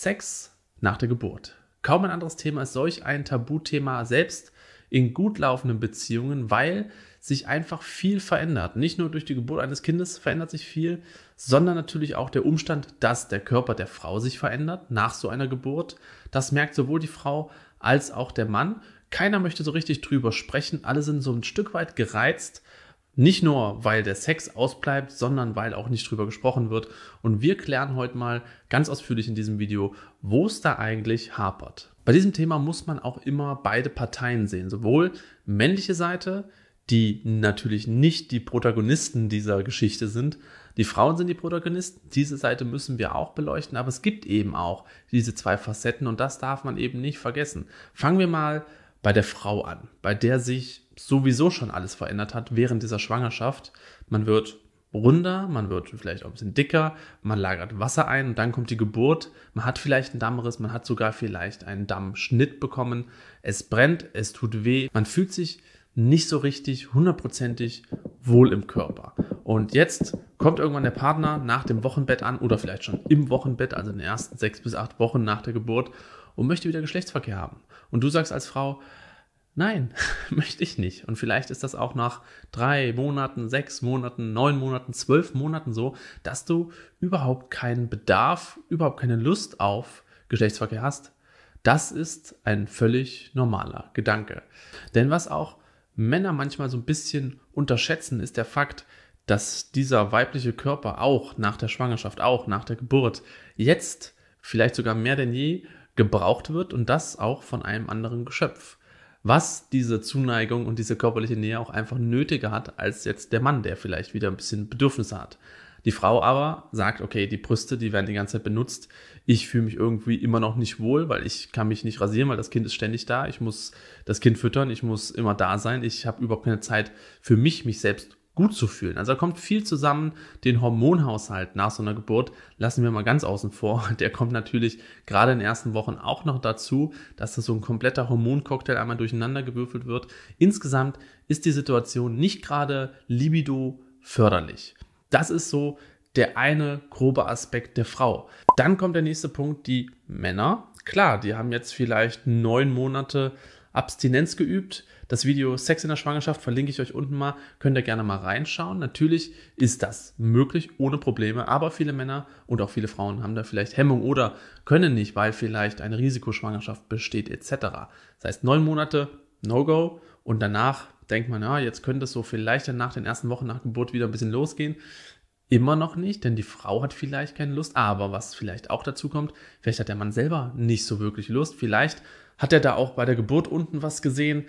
Sex nach der Geburt. Kaum ein anderes Thema ist solch ein Tabuthema selbst in gut laufenden Beziehungen, weil sich einfach viel verändert. Nicht nur durch die Geburt eines Kindes verändert sich viel, sondern natürlich auch der Umstand, dass der Körper der Frau sich verändert nach so einer Geburt. Das merkt sowohl die Frau als auch der Mann. Keiner möchte so richtig drüber sprechen. Alle sind so ein Stück weit gereizt nicht nur, weil der Sex ausbleibt, sondern weil auch nicht drüber gesprochen wird. Und wir klären heute mal ganz ausführlich in diesem Video, wo es da eigentlich hapert. Bei diesem Thema muss man auch immer beide Parteien sehen. Sowohl männliche Seite, die natürlich nicht die Protagonisten dieser Geschichte sind. Die Frauen sind die Protagonisten. Diese Seite müssen wir auch beleuchten. Aber es gibt eben auch diese zwei Facetten und das darf man eben nicht vergessen. Fangen wir mal bei der Frau an, bei der sich sowieso schon alles verändert hat während dieser Schwangerschaft. Man wird runder, man wird vielleicht auch ein bisschen dicker, man lagert Wasser ein und dann kommt die Geburt, man hat vielleicht einen Dammriss, man hat sogar vielleicht einen Dammschnitt bekommen, es brennt, es tut weh, man fühlt sich nicht so richtig hundertprozentig wohl im Körper. Und jetzt kommt irgendwann der Partner nach dem Wochenbett an oder vielleicht schon im Wochenbett, also in den ersten sechs bis acht Wochen nach der Geburt und möchte wieder Geschlechtsverkehr haben. Und du sagst als Frau, Nein, möchte ich nicht. Und vielleicht ist das auch nach drei Monaten, sechs Monaten, neun Monaten, zwölf Monaten so, dass du überhaupt keinen Bedarf, überhaupt keine Lust auf Geschlechtsverkehr hast. Das ist ein völlig normaler Gedanke. Denn was auch Männer manchmal so ein bisschen unterschätzen, ist der Fakt, dass dieser weibliche Körper auch nach der Schwangerschaft, auch nach der Geburt, jetzt vielleicht sogar mehr denn je gebraucht wird und das auch von einem anderen Geschöpf was diese Zuneigung und diese körperliche Nähe auch einfach nötiger hat als jetzt der Mann, der vielleicht wieder ein bisschen Bedürfnisse hat. Die Frau aber sagt, okay, die Brüste, die werden die ganze Zeit benutzt. Ich fühle mich irgendwie immer noch nicht wohl, weil ich kann mich nicht rasieren, weil das Kind ist ständig da. Ich muss das Kind füttern, ich muss immer da sein. Ich habe überhaupt keine Zeit für mich, mich selbst gut zu fühlen. Also da kommt viel zusammen. Den Hormonhaushalt nach so einer Geburt lassen wir mal ganz außen vor. Der kommt natürlich gerade in den ersten Wochen auch noch dazu, dass das so ein kompletter Hormoncocktail einmal durcheinander gewürfelt wird. Insgesamt ist die Situation nicht gerade libido förderlich. Das ist so der eine grobe Aspekt der Frau. Dann kommt der nächste Punkt, die Männer. Klar, die haben jetzt vielleicht neun Monate Abstinenz geübt. Das Video Sex in der Schwangerschaft verlinke ich euch unten mal. Könnt ihr gerne mal reinschauen. Natürlich ist das möglich ohne Probleme, aber viele Männer und auch viele Frauen haben da vielleicht Hemmung oder können nicht, weil vielleicht eine Risikoschwangerschaft besteht etc. Das heißt, neun Monate No-Go und danach denkt man, ja, jetzt könnte es so vielleicht dann nach den ersten Wochen nach Geburt wieder ein bisschen losgehen immer noch nicht, denn die Frau hat vielleicht keine Lust. Aber was vielleicht auch dazu kommt, vielleicht hat der Mann selber nicht so wirklich Lust. Vielleicht hat er da auch bei der Geburt unten was gesehen,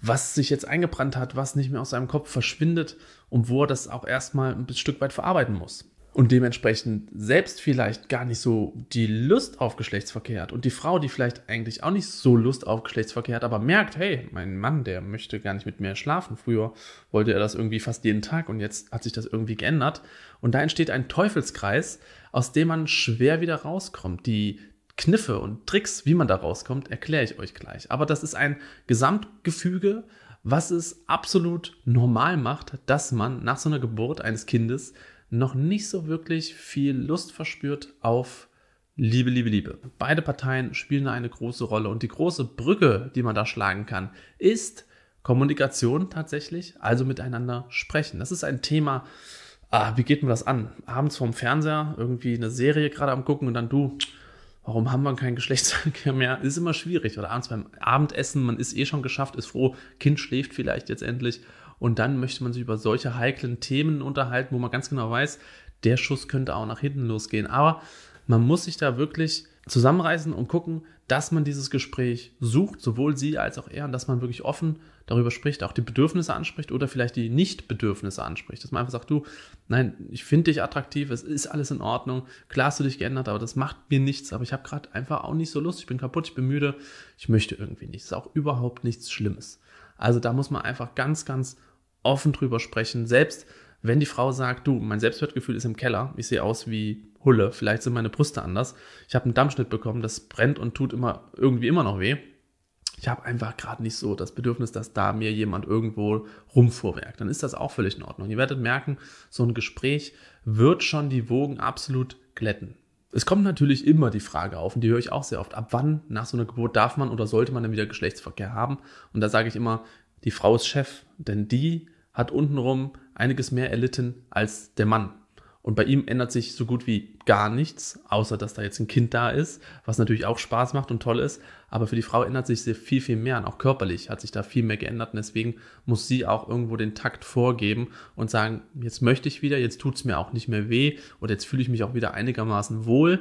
was sich jetzt eingebrannt hat, was nicht mehr aus seinem Kopf verschwindet und wo er das auch erstmal ein Stück weit verarbeiten muss und dementsprechend selbst vielleicht gar nicht so die Lust auf Geschlechtsverkehr hat und die Frau, die vielleicht eigentlich auch nicht so Lust auf Geschlechtsverkehr hat, aber merkt, hey, mein Mann, der möchte gar nicht mit mir schlafen. Früher wollte er das irgendwie fast jeden Tag und jetzt hat sich das irgendwie geändert. Und da entsteht ein Teufelskreis, aus dem man schwer wieder rauskommt. Die Kniffe und Tricks, wie man da rauskommt, erkläre ich euch gleich. Aber das ist ein Gesamtgefüge, was es absolut normal macht, dass man nach so einer Geburt eines Kindes noch nicht so wirklich viel Lust verspürt auf Liebe, Liebe, Liebe. Beide Parteien spielen eine große Rolle und die große Brücke, die man da schlagen kann, ist Kommunikation tatsächlich, also miteinander sprechen. Das ist ein Thema, ah, wie geht man das an? Abends vorm Fernseher irgendwie eine Serie gerade am gucken und dann du, warum haben wir keinen Geschlechtsverkehr mehr? Ist immer schwierig. Oder abends beim Abendessen, man ist eh schon geschafft, ist froh, Kind schläft vielleicht jetzt endlich und dann möchte man sich über solche heiklen Themen unterhalten, wo man ganz genau weiß, der Schuss könnte auch nach hinten losgehen. Aber man muss sich da wirklich zusammenreißen und gucken, dass man dieses Gespräch sucht, sowohl sie als auch er, und dass man wirklich offen darüber spricht, auch die Bedürfnisse anspricht oder vielleicht die Nicht-Bedürfnisse anspricht. Dass man einfach sagt, du, nein, ich finde dich attraktiv, es ist alles in Ordnung, klar hast du dich geändert, aber das macht mir nichts, aber ich habe gerade einfach auch nicht so Lust, ich bin kaputt, ich bin müde, ich möchte irgendwie nichts. ist auch überhaupt nichts Schlimmes. Also da muss man einfach ganz, ganz offen drüber sprechen. Selbst wenn die Frau sagt, du, mein Selbstwertgefühl ist im Keller, ich sehe aus wie Hulle, vielleicht sind meine Brüste anders, ich habe einen Dammschnitt bekommen, das brennt und tut immer irgendwie immer noch weh. Ich habe einfach gerade nicht so das Bedürfnis, dass da mir jemand irgendwo rumvorwerkt. Dann ist das auch völlig in Ordnung. Ihr werdet merken, so ein Gespräch wird schon die Wogen absolut glätten. Es kommt natürlich immer die Frage auf, und die höre ich auch sehr oft, ab wann nach so einer Geburt darf man oder sollte man dann wieder Geschlechtsverkehr haben? Und da sage ich immer, die Frau ist Chef, denn die hat untenrum einiges mehr erlitten als der Mann. Und bei ihm ändert sich so gut wie gar nichts, außer dass da jetzt ein Kind da ist, was natürlich auch Spaß macht und toll ist. Aber für die Frau ändert sich sehr viel, viel mehr. Und auch körperlich hat sich da viel mehr geändert. Und deswegen muss sie auch irgendwo den Takt vorgeben und sagen, jetzt möchte ich wieder, jetzt tut's mir auch nicht mehr weh oder jetzt fühle ich mich auch wieder einigermaßen wohl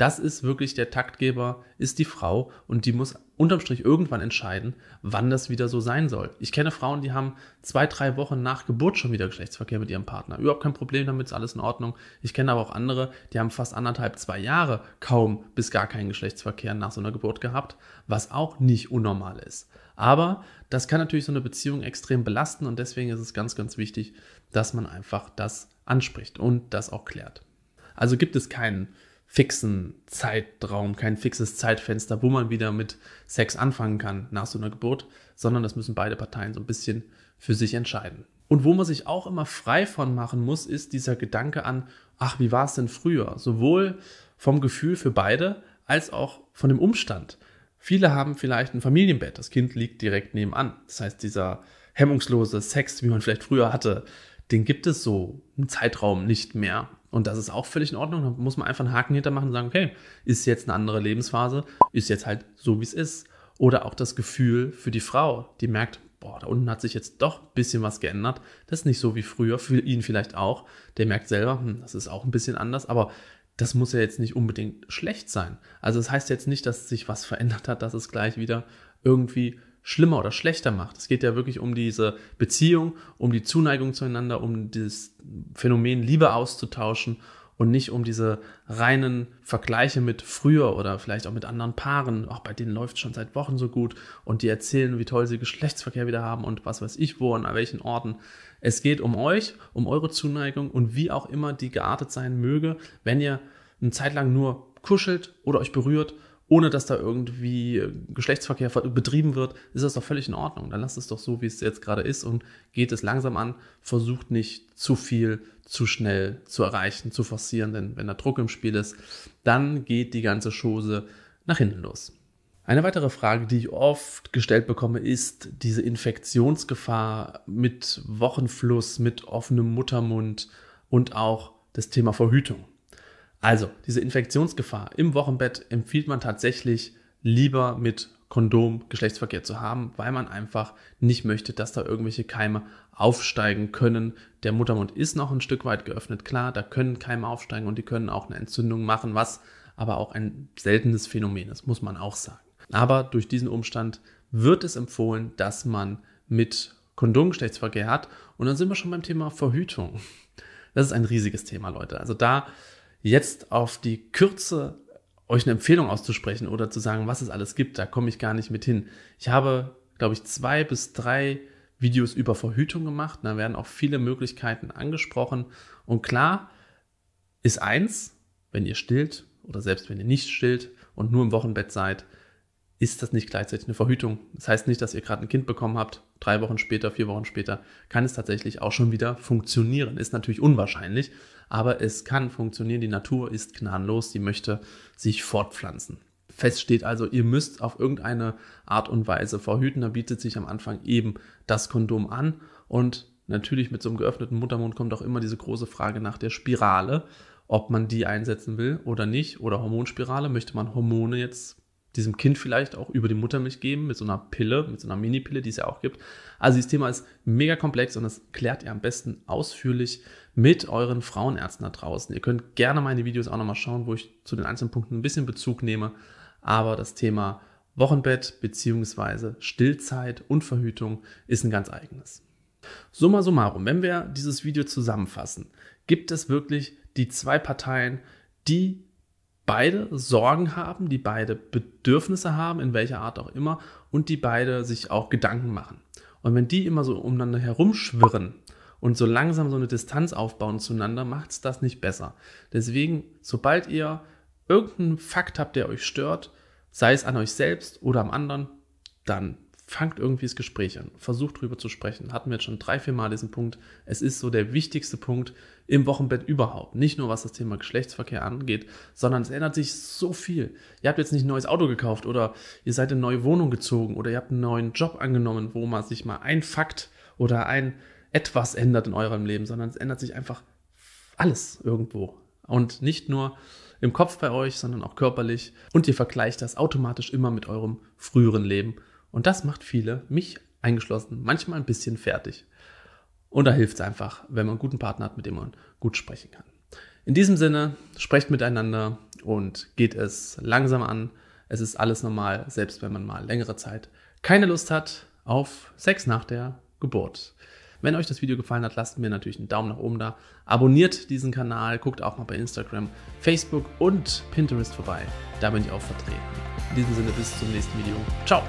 das ist wirklich der Taktgeber, ist die Frau und die muss unterm Strich irgendwann entscheiden, wann das wieder so sein soll. Ich kenne Frauen, die haben zwei, drei Wochen nach Geburt schon wieder Geschlechtsverkehr mit ihrem Partner. Überhaupt kein Problem, damit ist alles in Ordnung. Ich kenne aber auch andere, die haben fast anderthalb, zwei Jahre kaum bis gar keinen Geschlechtsverkehr nach so einer Geburt gehabt, was auch nicht unnormal ist. Aber das kann natürlich so eine Beziehung extrem belasten und deswegen ist es ganz, ganz wichtig, dass man einfach das anspricht und das auch klärt. Also gibt es keinen fixen Zeitraum, kein fixes Zeitfenster, wo man wieder mit Sex anfangen kann nach so einer Geburt, sondern das müssen beide Parteien so ein bisschen für sich entscheiden. Und wo man sich auch immer frei von machen muss, ist dieser Gedanke an, ach, wie war es denn früher? Sowohl vom Gefühl für beide als auch von dem Umstand. Viele haben vielleicht ein Familienbett, das Kind liegt direkt nebenan. Das heißt, dieser hemmungslose Sex, wie man vielleicht früher hatte, den gibt es so einen Zeitraum nicht mehr. Und das ist auch völlig in Ordnung. Da muss man einfach einen Haken hinter machen und sagen, okay, ist jetzt eine andere Lebensphase, ist jetzt halt so, wie es ist. Oder auch das Gefühl für die Frau, die merkt, boah, da unten hat sich jetzt doch ein bisschen was geändert. Das ist nicht so wie früher, für ihn vielleicht auch. Der merkt selber, hm, das ist auch ein bisschen anders, aber das muss ja jetzt nicht unbedingt schlecht sein. Also es das heißt jetzt nicht, dass sich was verändert hat, dass es gleich wieder irgendwie schlimmer oder schlechter macht. Es geht ja wirklich um diese Beziehung, um die Zuneigung zueinander, um dieses Phänomen Liebe auszutauschen und nicht um diese reinen Vergleiche mit früher oder vielleicht auch mit anderen Paaren. Auch bei denen läuft es schon seit Wochen so gut und die erzählen, wie toll sie Geschlechtsverkehr wieder haben und was weiß ich wo und an welchen Orten. Es geht um euch, um eure Zuneigung und wie auch immer die geartet sein möge, wenn ihr eine Zeit lang nur kuschelt oder euch berührt ohne dass da irgendwie äh, Geschlechtsverkehr betrieben wird, ist das doch völlig in Ordnung. Dann lasst es doch so, wie es jetzt gerade ist und geht es langsam an. Versucht nicht zu viel, zu schnell zu erreichen, zu forcieren, denn wenn da Druck im Spiel ist, dann geht die ganze Chose nach hinten los. Eine weitere Frage, die ich oft gestellt bekomme, ist diese Infektionsgefahr mit Wochenfluss, mit offenem Muttermund und auch das Thema Verhütung. Also, diese Infektionsgefahr im Wochenbett empfiehlt man tatsächlich lieber mit Kondom Geschlechtsverkehr zu haben, weil man einfach nicht möchte, dass da irgendwelche Keime aufsteigen können. Der Muttermund ist noch ein Stück weit geöffnet, klar, da können Keime aufsteigen und die können auch eine Entzündung machen, was aber auch ein seltenes Phänomen ist, muss man auch sagen. Aber durch diesen Umstand wird es empfohlen, dass man mit Kondom Geschlechtsverkehr hat und dann sind wir schon beim Thema Verhütung. Das ist ein riesiges Thema, Leute. Also da jetzt auf die Kürze euch eine Empfehlung auszusprechen oder zu sagen, was es alles gibt, da komme ich gar nicht mit hin. Ich habe, glaube ich, zwei bis drei Videos über Verhütung gemacht. Da werden auch viele Möglichkeiten angesprochen. Und klar ist eins, wenn ihr stillt oder selbst wenn ihr nicht stillt und nur im Wochenbett seid, ist das nicht gleichzeitig eine Verhütung. Das heißt nicht, dass ihr gerade ein Kind bekommen habt drei Wochen später, vier Wochen später, kann es tatsächlich auch schon wieder funktionieren. Ist natürlich unwahrscheinlich, aber es kann funktionieren. Die Natur ist gnadenlos, sie möchte sich fortpflanzen. Fest steht also, ihr müsst auf irgendeine Art und Weise verhüten. Da bietet sich am Anfang eben das Kondom an. Und natürlich mit so einem geöffneten Muttermund kommt auch immer diese große Frage nach der Spirale, ob man die einsetzen will oder nicht. Oder Hormonspirale, möchte man Hormone jetzt diesem Kind vielleicht auch über die Muttermilch geben, mit so einer Pille, mit so einer Mini-Pille, die es ja auch gibt. Also dieses Thema ist mega komplex und das klärt ihr am besten ausführlich mit euren Frauenärzten da draußen. Ihr könnt gerne meine Videos auch nochmal schauen, wo ich zu den einzelnen Punkten ein bisschen Bezug nehme. Aber das Thema Wochenbett beziehungsweise Stillzeit und Verhütung ist ein ganz eigenes. Summa summarum, wenn wir dieses Video zusammenfassen, gibt es wirklich die zwei Parteien, die beide Sorgen haben, die beide Bedürfnisse haben, in welcher Art auch immer, und die beide sich auch Gedanken machen. Und wenn die immer so umeinander herumschwirren und so langsam so eine Distanz aufbauen zueinander, macht es das nicht besser. Deswegen, sobald ihr irgendeinen Fakt habt, der euch stört, sei es an euch selbst oder am anderen, dann fangt irgendwie das Gespräch an, versucht drüber zu sprechen. Hatten wir jetzt schon drei, vier Mal diesen Punkt. Es ist so der wichtigste Punkt im Wochenbett überhaupt. Nicht nur was das Thema Geschlechtsverkehr angeht, sondern es ändert sich so viel. Ihr habt jetzt nicht ein neues Auto gekauft oder ihr seid in eine neue Wohnung gezogen oder ihr habt einen neuen Job angenommen, wo man sich mal ein Fakt oder ein etwas ändert in eurem Leben, sondern es ändert sich einfach alles irgendwo. Und nicht nur im Kopf bei euch, sondern auch körperlich. Und ihr vergleicht das automatisch immer mit eurem früheren Leben und das macht viele, mich eingeschlossen, manchmal ein bisschen fertig. Und da hilft es einfach, wenn man einen guten Partner hat, mit dem man gut sprechen kann. In diesem Sinne, sprecht miteinander und geht es langsam an. Es ist alles normal, selbst wenn man mal längere Zeit keine Lust hat auf Sex nach der Geburt. Wenn euch das Video gefallen hat, lasst mir natürlich einen Daumen nach oben da. Abonniert diesen Kanal, guckt auch mal bei Instagram, Facebook und Pinterest vorbei. Da bin ich auch vertreten. In diesem Sinne, bis zum nächsten Video. Ciao!